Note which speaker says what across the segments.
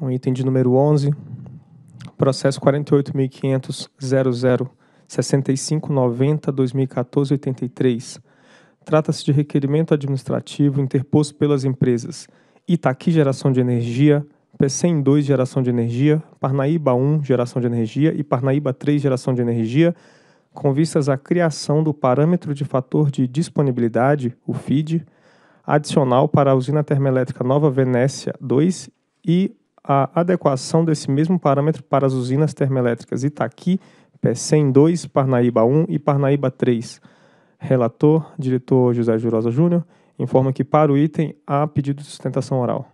Speaker 1: um item de número 11, processo 48.500.00.65.90.2014.83. Trata-se de requerimento administrativo interposto pelas empresas Itaqui Geração de Energia, p 2 Geração de Energia, Parnaíba 1 Geração de Energia e Parnaíba 3 Geração de Energia, com vistas à criação do parâmetro de fator de disponibilidade, o FID, adicional para a usina termoelétrica Nova Venécia 2 e a adequação desse mesmo parâmetro para as usinas termoelétricas Itaqui, PECEM 2, Parnaíba 1 e Parnaíba 3. Relator, diretor José Jurosa Júnior, informa que para o item há pedido de sustentação oral.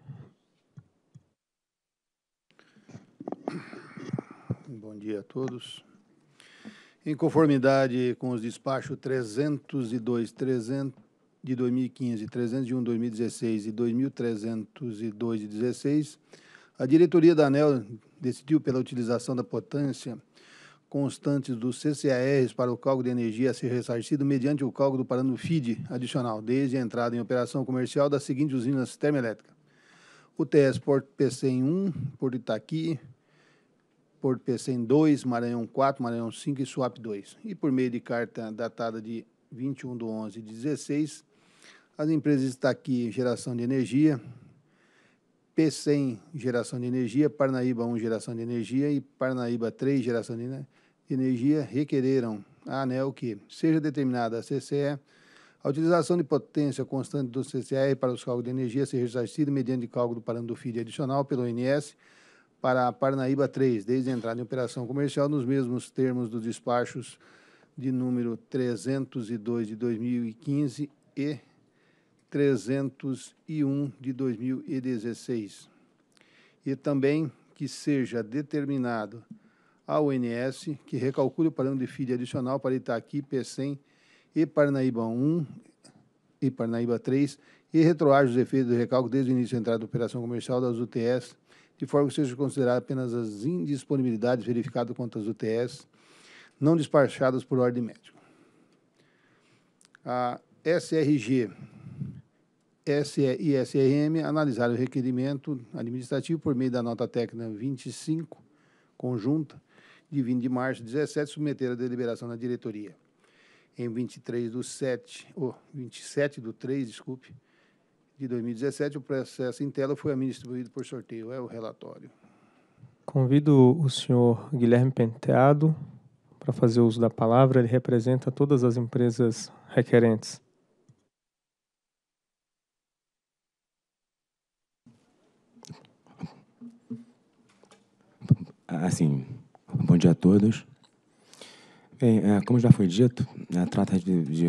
Speaker 2: Bom dia a todos. Em conformidade com os despachos 302 300, de 2015, 301 2016 e 2302 de 2016. A diretoria da ANEL decidiu pela utilização da potência constante dos CCARs para o cálculo de energia a ser ressarcido mediante o cálculo do parâmetro FID adicional, desde a entrada em operação comercial das seguintes usinas termoelétricas. UTS Porto PCM 1, Porto Itaqui, Porto PCM 2, Maranhão 4, Maranhão 5 e Swap 2. E por meio de carta datada de 21 de 11 de 16, as empresas Itaqui Geração de Energia, P100, geração de energia, Parnaíba 1, geração de energia e Parnaíba 3, geração de né, energia, requereram a ANEL que seja determinada a CCE, a utilização de potência constante do CCR para os cálculos de energia seja exercida mediante cálculo do parâmetro FID adicional pelo INS para a Parnaíba 3, desde a entrada em operação comercial, nos mesmos termos dos despachos de número 302 de 2015 e 301 de 2016, e também que seja determinado a UNS que recalcule o parâmetro de FIDE adicional para Itaqui, PECEM e Parnaíba 1 e Parnaíba 3 e retroage os efeitos do recalque desde o início da entrada da operação comercial das UTS, de forma que seja considerada apenas as indisponibilidades verificadas quanto às UTS não despachadas por ordem médica. A SRG SE e SRM analisaram o requerimento administrativo por meio da nota técnica 25, conjunta, de 20 de março de 2017, submeteram a deliberação da diretoria. Em 23 do 7, ou oh, 27 do 3, desculpe, de 2017, o processo em tela foi administrado por sorteio. É o relatório.
Speaker 1: Convido o senhor Guilherme Penteado para fazer uso da palavra. Ele representa todas as empresas requerentes.
Speaker 3: assim, bom dia a todos. Bem, é, como já foi dito, né, trata de, de,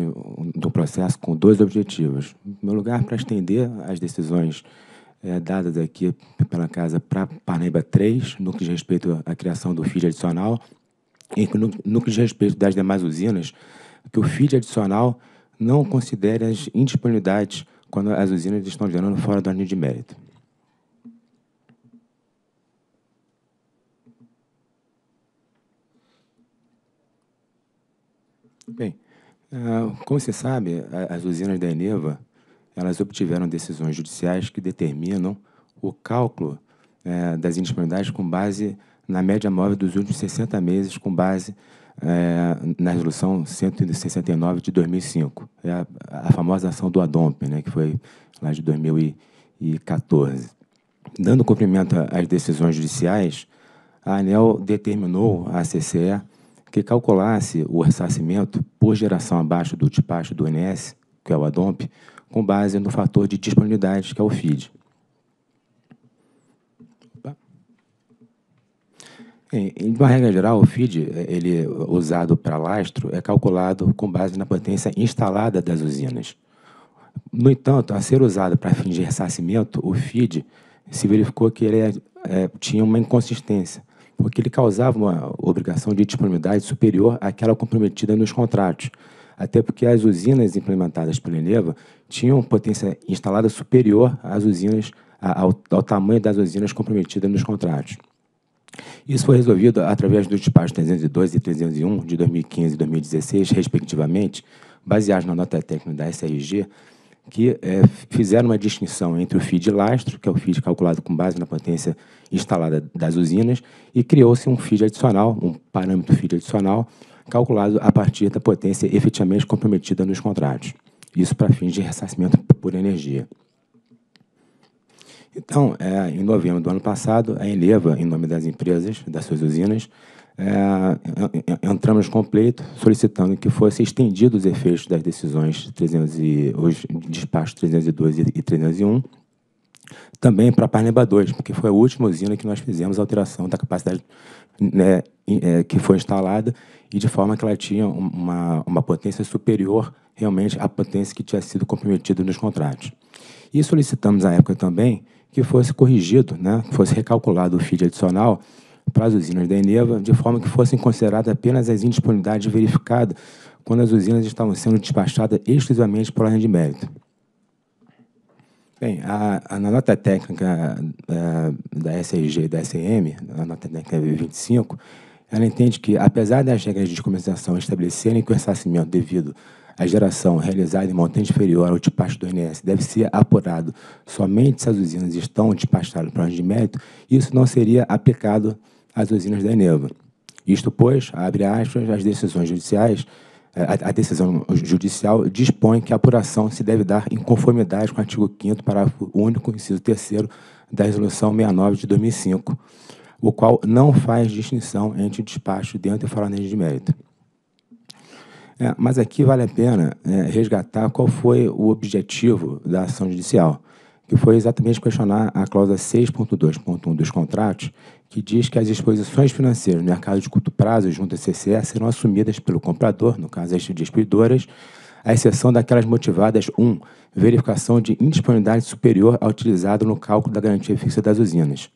Speaker 3: do processo com dois objetivos. Em primeiro lugar, para estender as decisões é, dadas aqui pela Casa para Parnaíba 3, no que diz respeito à criação do FID adicional, e no, no que diz respeito das demais usinas, que o FID adicional não considere as indisponibilidades quando as usinas estão gerando fora do anil de mérito. Bem, ah, como se sabe, as usinas da Eneva, elas obtiveram decisões judiciais que determinam o cálculo eh, das indisponibilidades com base na média móvel dos últimos 60 meses, com base eh, na resolução 169 de 2005. É a, famosa ação do ADOMP, né, que foi lá de 2014. Dando cumprimento às decisões judiciais, a ANEL determinou a CCE que calculasse o ressarcimento por geração abaixo do despacho do INS, que é o ADOMP, com base no fator de disponibilidade, que é o FID. Em, uma regra geral, o FID, é, ele, usado para lastro, é calculado com base na potência instalada das usinas. No entanto, a ser usado para fins de ressarcimento, o FID se verificou que ele é, é tinha uma inconsistência, porque ele causava uma obrigação de disponibilidade superior àquela comprometida nos contratos, até porque as usinas implementadas pela Eneva tinham potência instalada superior às usinas ao, ao tamanho das usinas comprometidas nos contratos. Isso foi resolvido através dos despachos 302 e 301 de 2015 e 2016, respectivamente, baseados na nota técnica da SRG, que é, fizeram uma distinção entre o FII de lastro, que é o FII calculado com base na potência instalada das usinas, e criou-se um FII adicional, um parâmetro FII adicional, calculado a partir da potência efetivamente comprometida nos contratos. Isso para fins de ressarcimento por energia. Então, é, em novembro do ano passado, a Eneva, em nome das empresas, das suas usinas, é, entramos completo solicitando que fossem estendidos os efeitos das decisões 300 e, hoje, despacho 302 e 301, também para a Parneba 2, porque foi a última usina que nós fizemos a alteração da capacidade né, é, que foi instalada e de forma que ela tinha uma, uma potência superior realmente à potência que tinha sido comprometida nos contratos. E solicitamos à época também que fosse corrigido, né, fosse recalculado o feed adicional para as usinas da Eneva, de forma que fossem consideradas apenas as indisponibilidades verificadas quando as usinas estavam sendo despachadas exclusivamente por ordem de mérito. Bem, a, a, na nota técnica a, é, da SRG e da SM, na nota técnica 25, ela entende que, apesar das regras de descompensação estabelecerem que o ressarcimento devido à geração realizada em montante inferior ao despacho do INS deve ser apurado somente se as usinas estão despachadas para de mérito, isso não seria aplicado as usinas da Eneva. Isto, pois, abre aspas, as decisões judiciais, eh, a, a decisão judicial dispõe que a apuração se deve dar em conformidade com o artigo 5º, parágrafo único, inciso 3 da Resolução 69 de 2005, o qual não faz distinção entre despacho dentro e fora da de mérito. É, mas aqui vale a pena é, resgatar qual foi o objetivo da ação judicial, que foi exatamente questionar a cláusula 6.2.1 dos contratos, que diz que as exposições financeiras no mercado de curto prazo junto à CCE serão assumidas pelo comprador, no caso as distribuidoras, à exceção daquelas motivadas 1. Um, verificação de indisponibilidade superior à utilizada no cálculo da garantia fixa das usinas.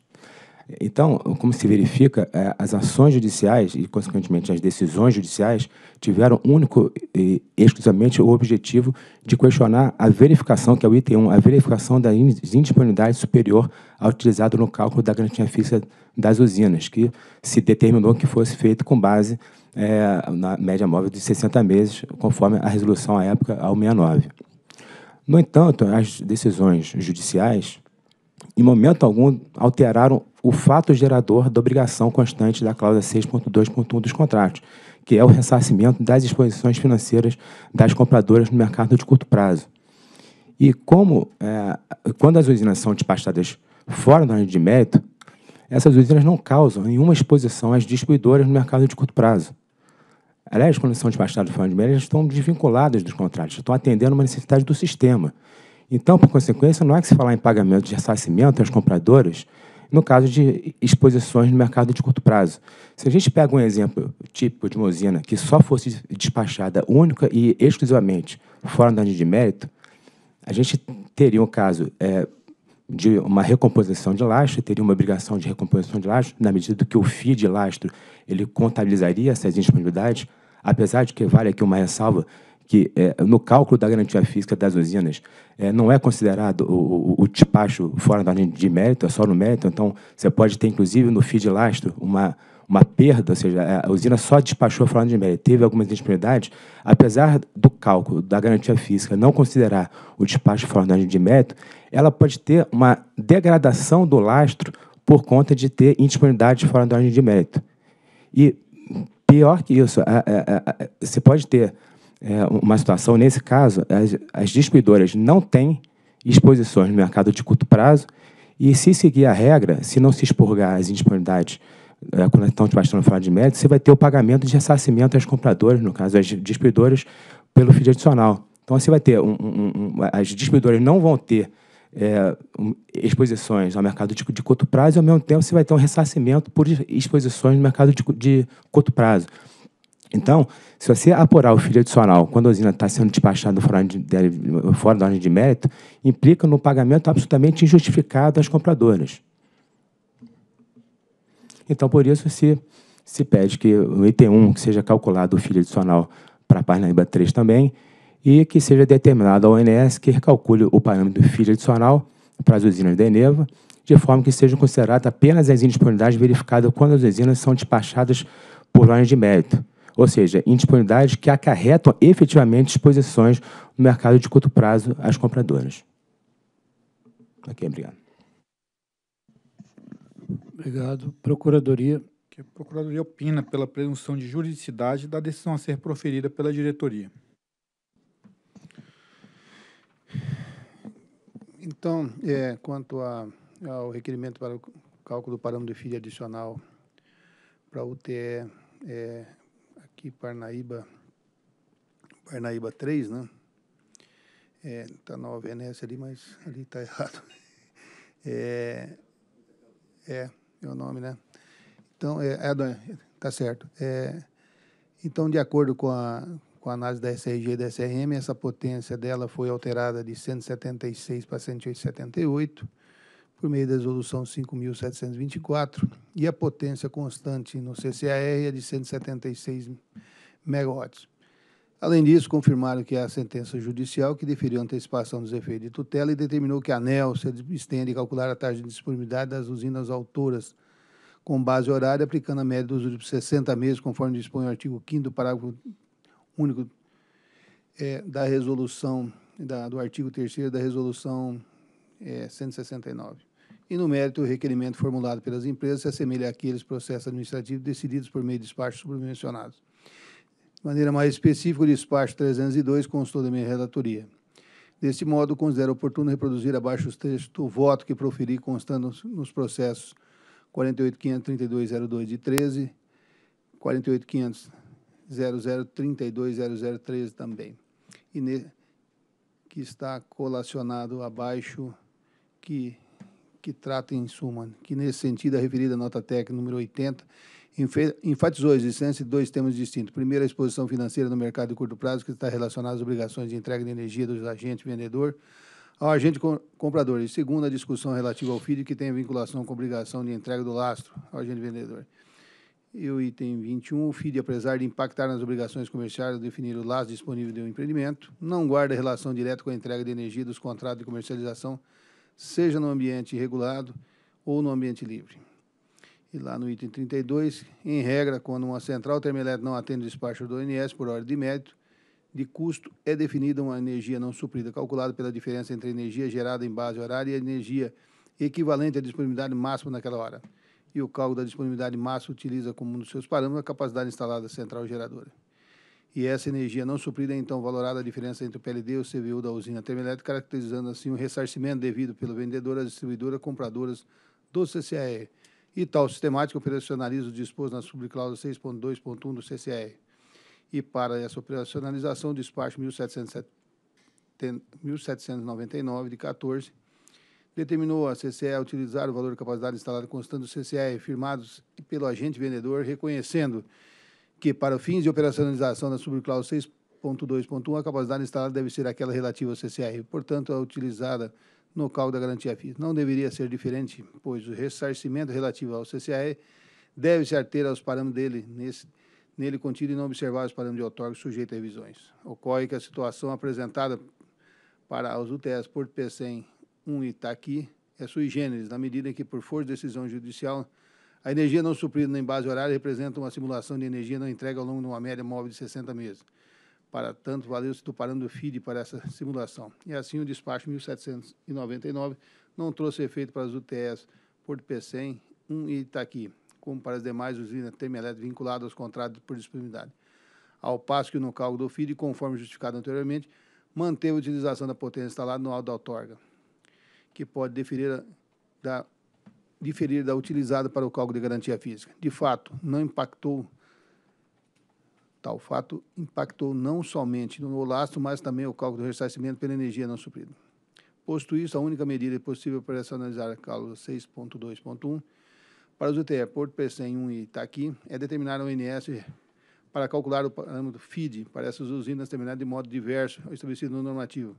Speaker 3: Então, como se verifica, é, as ações judiciais e, consequentemente, as decisões judiciais tiveram único e exclusivamente o objetivo de questionar a verificação, que é o item 1, a verificação da indisponibilidade superior à utilizada no cálculo da garantia fixa das usinas, que se determinou que fosse feito com base é, na média móvel de 60 meses, conforme a resolução à época ao 69. No entanto, as decisões judiciais em momento algum, alteraram o fato gerador da obrigação constante da cláusula 6.2.1 dos contratos, que é o ressarcimento das exposições financeiras das compradoras no mercado de curto prazo. E como, é, quando as usinas são despachadas fora da ordem de mérito, essas usinas não causam nenhuma exposição às distribuidoras no mercado de curto prazo. Aliás, quando são despachadas fora de mérito, elas estão desvinculadas dos contratos, estão atendendo uma necessidade do sistema. Então, por consequência, não é que se falar em pagamento de ressarcimento aos compradores no caso de exposições no mercado de curto prazo. Se a gente pega um exemplo típico de mozina que só fosse despachada única e exclusivamente fora da área de mérito, a gente teria um caso é, de uma recomposição de lastro, teria uma obrigação de recomposição de lastro, na medida do que o FII de lastro ele contabilizaria essas disponibilidades, apesar de que vale aqui uma ressalva que é, no cálculo da garantia física das usinas é, não é considerado o, o, o despacho fora da ordem de mérito, é só no mérito. Então, você pode ter, inclusive, no fio de lastro, uma, uma perda, ou seja, é, a usina só despachou fora de mérito teve algumas indisponibilidades, apesar do cálculo da garantia física não considerar o despacho fora da de mérito, ela pode ter uma degradação do lastro por conta de ter indisponibilidade fora da ordem de mérito. E pior que isso, você pode ter é, uma situação, nesse caso, as, as distribuidoras não têm exposições no mercado de curto prazo e se seguir a regra, se não se expurgar as indisponibilidades é, quando estão debaixo do falar de mérito, você vai ter o pagamento de ressarcimento às compradoras, no caso, às distribuidoras, pelo FII adicional. Então, você vai ter, um, um, um, as distribuidoras não vão ter é, exposições ao mercado de, de, curto prazo e, ao mesmo tempo, você vai ter um ressarcimento por exposições no mercado de, de curto prazo. Então, se você apurar o filho adicional quando a usina está sendo despachada fora, de, fora da ordem de mérito, implica no pagamento absolutamente injustificado às compradoras. Então, por isso, se, se pede que o IT1 que seja calculado o filho adicional para a página IBA 3 também, e que seja determinado ao ONS que recalcule o parâmetro do filho adicional para as usinas da Eneva, de forma que sejam consideradas apenas as indisponibilidades verificadas quando as usinas são despachadas por ordem de mérito ou seja, indisponibilidades que acarretam efetivamente exposições no mercado de curto prazo às compradoras. Ok, obrigado.
Speaker 4: Obrigado. Procuradoria. Que a Procuradoria
Speaker 2: opina pela presunção de juridicidade da decisão a ser proferida pela diretoria. Então, é, quanto a, ao requerimento para o cálculo do parâmetro de FII adicional para a UTE é, aqui, Parnaíba, Parnaíba 3, né? É, tá Nova Venécia ali, mas ali tá errado. É, é, é o nome, né? Então, é, é, tá certo. É, então, de acordo com a, com a análise da SRG e da SRM, essa potência dela foi alterada de 176 para 178 por meio da resolução 5.724, e a potência constante no CCAR é de 176 megawatts. Além disso, confirmaram que a sentença judicial que deferiu a antecipação dos efeitos de tutela e determinou que a ANEL se estende a calcular a taxa de disponibilidade das usinas autoras com base horária, aplicando a média dos últimos 60 meses, conforme dispõe o artigo 5 do parágrafo único é, da resolução, da, do artigo 3 da resolução é, 169 e no mérito o requerimento formulado pelas empresas se assemelha àqueles processos administrativos decididos por meio de despachos submencionados. De maneira mais específica, o despacho 302 constou da minha relatoria. Desse modo, considero oportuno reproduzir abaixo os textos o voto que proferi constando nos processos 48.532.02 de 13, 48.500.0032.0013 também, e ne, que está colacionado abaixo que que trata, em suma, que nesse sentido é a referida nota técnica número 80 enfatizou a existência de dois temas distintos. Primeiro, a exposição financeira no mercado de curto prazo, que está relacionada às obrigações de entrega de energia dos agentes vendedor ao agente comprador. E segundo, a discussão relativa ao filho, que tem a vinculação com a obrigação de entrega do lastro ao agente vendedor. E o item 21, o FID, apesar de impactar nas obrigações comerciais ao definir o lastro disponível de um empreendimento, não guarda relação direta com a entrega de energia dos contratos de comercialização seja no ambiente regulado ou no ambiente livre. E lá no item 32, em regra, quando uma central termoelétrica não atende o despacho do ONS por hora de mérito, de custo é definida uma energia não suprida, calculada pela diferença entre a energia gerada em base horária e a energia equivalente à disponibilidade máxima naquela hora. E o cálculo da disponibilidade máxima utiliza como um dos seus parâmetros a capacidade instalada da central geradora e essa energia não suprida é então valorada a diferença entre o PLD e o CVU da usina termelétrica caracterizando assim o ressarcimento devido pelo vendedor às distribuidora, compradoras do CCAE. E tal sistemática operacionaliza o disposto na subcláusula 6.2.1 do CCAE. E para essa operacionalização, o despacho 1799 de 14 determinou a CCE utilizar o valor de capacidade instalada constante do CCE firmados pelo agente vendedor, reconhecendo que, para fins de operacionalização da subcláusula 6.2.1, a capacidade instalada deve ser aquela relativa ao CCR, portanto, a utilizada no cálculo da garantia FIS. Não deveria ser diferente, pois o ressarcimento relativo ao CCR deve se ater aos parâmetros dele nesse, nele contido e não observar os parâmetros de outorga sujeito a revisões. Ocorre que a situação apresentada para os UTS por PCEM 1 e Itaqui é sui generis, na medida em que, por força de decisão judicial, a energia não suprida em base horária representa uma simulação de energia não entregue ao longo de uma média móvel de 60 meses. Para tanto, valeu-se do parâmetro feed para essa simulação. E assim, o despacho 1799 não trouxe efeito para as UTS Porto Pecém, 1 e Itaqui, como para as demais usinas termoelétricas vinculadas aos contratos por disponibilidade. Ao passo que no cálculo do feed, conforme justificado anteriormente, manteve a utilização da potência instalada no alto da outorga, que pode deferir da diferir da utilizada para o cálculo de garantia física. De fato, não impactou tal fato impactou não somente no lastro, mas também o cálculo do ressarcimento pela energia não suprida. Posto isso, a única medida possível para analisar a cláusula 6.2.1 para os UTE Porto Pecém 1 e Itaqui tá é determinar a ONS para calcular o parâmetro FID para essas usinas terminadas de modo diverso ao estabelecido no normativo,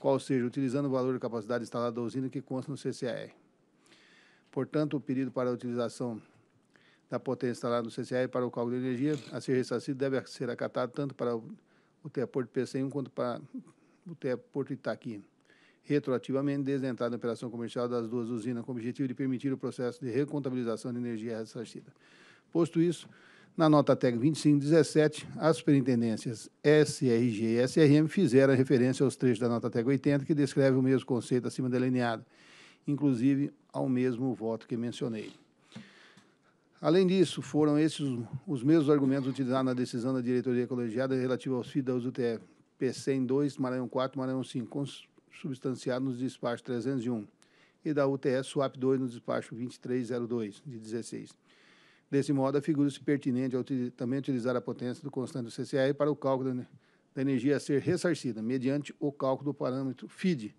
Speaker 2: qual seja, utilizando o valor de capacidade instalada da usina que consta no CCAR. Portanto, o pedido para a utilização da potência instalada no CCR para o cálculo de energia a ser ressarcido deve ser acatado tanto para o TEA Porto PC1 quanto para o TEA Porto Itaqui, retroativamente desdentada a operação comercial das duas usinas com o objetivo de permitir o processo de recontabilização de energia ressarcida. Posto isso, na nota TEC 2517, as superintendências SRG e SRM fizeram referência aos trechos da nota TEC 80, que descreve o mesmo conceito acima delineado inclusive ao mesmo voto que mencionei. Além disso, foram esses os mesmos argumentos utilizados na decisão da diretoria colegiada relativa aos FII da UTF, PCEM 2, Maranhão 4, Maranhão 5, substanciado nos despachos 301, e da UTS SWAP 2 no despacho 2302, de 16. Desse modo, afigura-se pertinente ao também utilizar a potência do constante do CCR para o cálculo da energia a ser ressarcida, mediante o cálculo do parâmetro FID,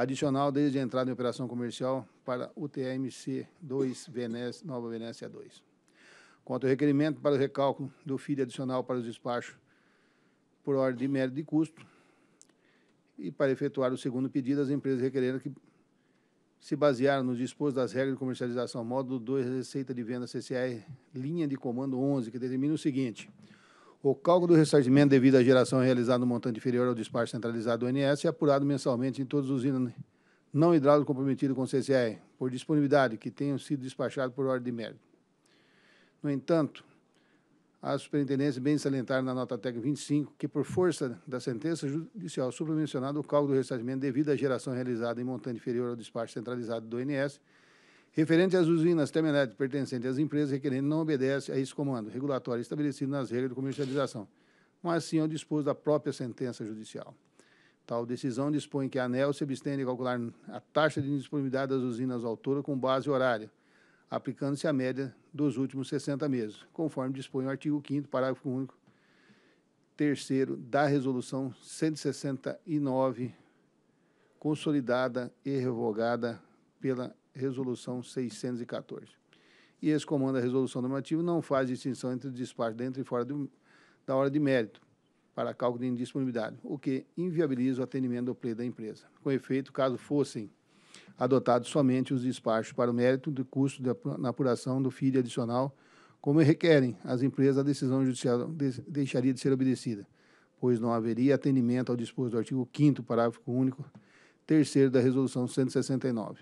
Speaker 2: adicional desde a entrada em operação comercial para o TMC 2 Venécia, Nova Venécia 2. Quanto ao requerimento para o recálculo do FII adicional para os despachos por ordem de mérito de custo e para efetuar o segundo pedido, as empresas requereram que se basearam nos disposto das regras de comercialização módulo 2, receita de venda CCR, linha de comando 11, que determina o seguinte: o cálculo do ressarcimento devido à geração realizada no montante inferior ao despacho centralizado do ONS é apurado mensalmente em todas as usinas né? não hidráulico comprometidas com CCE, por disponibilidade, que tenham sido despachados por ordem de mérito. No entanto, a superintendência bem salientar na nota técnica 25 que, por força da sentença judicial supramencionada, o cálculo do ressarcimento devido à geração realizada em montante inferior ao despacho centralizado do ONS Referente às usinas terminais pertencentes às empresas requerentes, não obedece a esse comando regulatório estabelecido nas regras de comercialização, mas sim ao disposto da própria sentença judicial. Tal decisão dispõe que a ANEL se abstém de calcular a taxa de indisponibilidade das usinas autora com base horária, aplicando-se a média dos últimos 60 meses, conforme dispõe o artigo 5 parágrafo único, terceiro da Resolução 169, consolidada e revogada pela resolução 614. E esse comando da resolução normativa não faz distinção entre o despacho dentro e fora do, da hora de mérito para cálculo de indisponibilidade, o que inviabiliza o atendimento do pleito da empresa. Com efeito, caso fossem adotados somente os despachos para o mérito do custo de, na apuração do FII adicional, como requerem as empresas, a decisão judicial de, deixaria de ser obedecida, pois não haveria atendimento ao disposto do artigo 5 parágrafo único, terceiro da Resolução 169.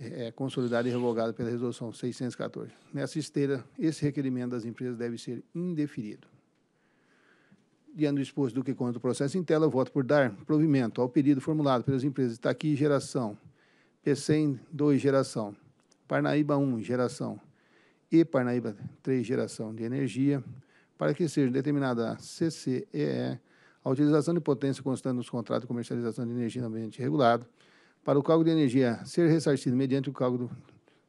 Speaker 2: É, é, consolidado e revogado pela Resolução 614. Nessa esteira, esse requerimento das empresas deve ser indeferido. Diante do exposto do que conta o processo em tela, voto por dar provimento ao pedido formulado pelas empresas Itaqui Geração, PCEM 2 Geração, Parnaíba 1 Geração e Parnaíba 3 Geração de Energia, para que seja determinada a CCEE a utilização de potência constante nos contratos de comercialização de energia no ambiente regulado, para o cálculo de energia ser ressarcido mediante o cálculo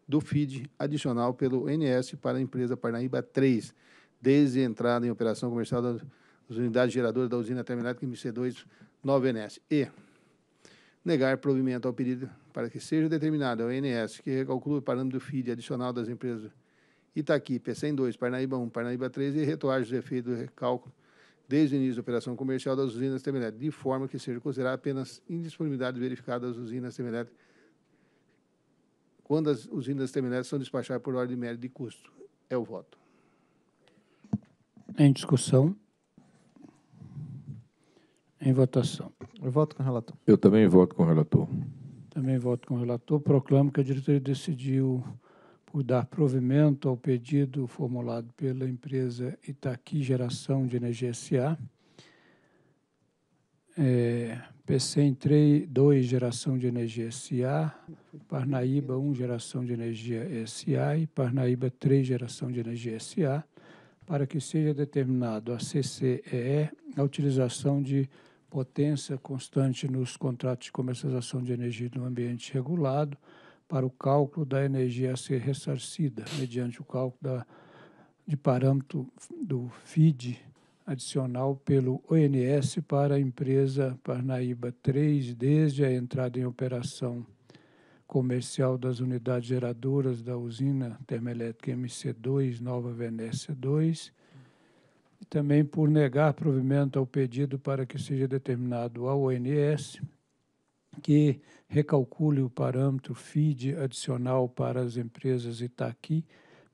Speaker 2: do FID adicional pelo NS para a empresa Parnaíba 3, desde a entrada em operação comercial das unidades geradoras da usina terminal MC2 9NS. E negar provimento ao pedido para que seja determinado ao INS que recalcule o parâmetro do FID adicional das empresas Itaqui, P102, Parnaíba 1, Parnaíba 3 e retoar os efeitos do recálculo desde o início da operação comercial das usinas termelétricas, de forma que seja considerada apenas indisponibilidade verificada das usinas termelétricas quando as usinas termelétricas são despachadas por ordem média de custo. É o voto.
Speaker 4: Em discussão. Em votação. Eu voto com o relator. Eu também voto com o relator. Também voto com o relator. Proclamo que a diretoria decidiu por dar provimento ao pedido formulado pela empresa Itaqui Geração de Energia S.A., é, PC 2 Geração de Energia S.A., Parnaíba 1 Geração de Energia S.A. e Parnaíba 3 Geração de Energia S.A., para que seja determinado a CCEE a utilização de potência constante nos contratos de comercialização de energia no ambiente regulado, para o cálculo da energia a ser ressarcida, mediante o cálculo da, de parâmetro do FID adicional pelo ONS para a empresa Parnaíba 3, desde a entrada em operação comercial das unidades geradoras da usina termoelétrica MC2, Nova Venécia 2, e também por negar provimento ao pedido para que seja determinado ao ONS que recalcule o parâmetro FID adicional para as empresas Itaqui,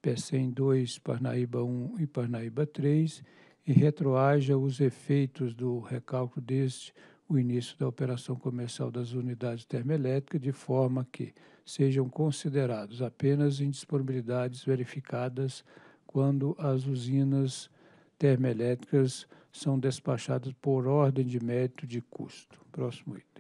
Speaker 4: PECEM 2, Parnaíba 1 e Parnaíba 3 e retroaja os efeitos do recálculo deste o início da operação comercial das unidades termoelétricas de forma que sejam considerados apenas indisponibilidades verificadas quando as usinas termoelétricas são despachadas por ordem de mérito de custo. Próximo item.